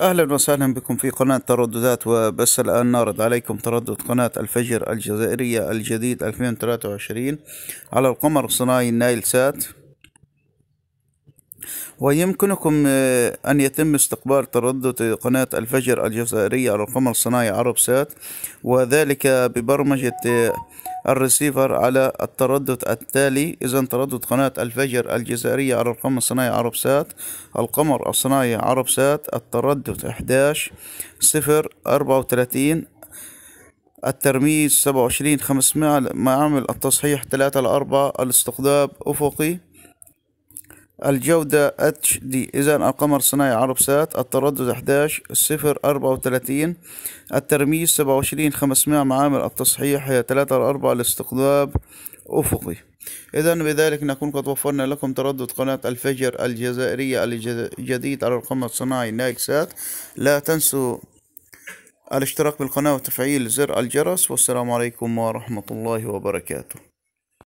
اهلا وسهلا بكم في قناة ترددات وبس الان نعرض عليكم تردد قناة الفجر الجزائرية الجديد 2023 على القمر الصناعي نايل سات ويمكنكم آه، أن يتم استقبال تردد قناة الفجر الجزائرية على القمر الصناعي عرب سات وذلك ببرمجة آه، الريسيفر على التردد التالي إذا تردد قناة الفجر الجزائرية على القمر الصناعي عربسات القمر الصناعي عربسات التردد 11 صفر 34 الترميز 27 500 خمسمائة معامل التصحيح 3 لاربعة 4 الاستقطاب أفقي الجودة اتش دي إذا القمر الصناعي عرب سات التردد احداش صفر أربعة وتلاتين الترميز سبعة وعشرين خمسمائة معامل التصحيح هي تلاتة لأربعة لاستقطاب أفقي إذا بذلك نكون قد وفرنا لكم تردد قناة الفجر الجزائرية الجديد على القمر الصناعي نايك سات لا تنسوا الاشتراك بالقناة وتفعيل زر الجرس والسلام عليكم ورحمة الله وبركاته